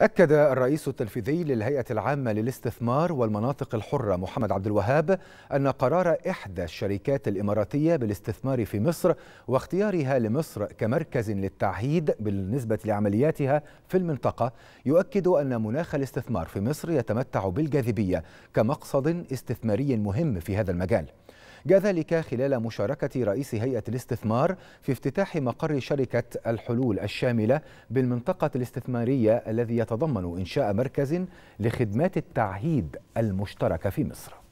أكد الرئيس التنفيذي للهيئة العامة للاستثمار والمناطق الحرة محمد عبد الوهاب أن قرار إحدى الشركات الإماراتية بالاستثمار في مصر واختيارها لمصر كمركز للتعهيد بالنسبة لعملياتها في المنطقة يؤكد أن مناخ الاستثمار في مصر يتمتع بالجاذبية كمقصد استثماري مهم في هذا المجال. جاء ذلك خلال مشاركة رئيس هيئة الاستثمار في افتتاح مقر شركة الحلول الشاملة بالمنطقة الاستثمارية الذي يتضمن إنشاء مركز لخدمات التعهيد المشتركة في مصر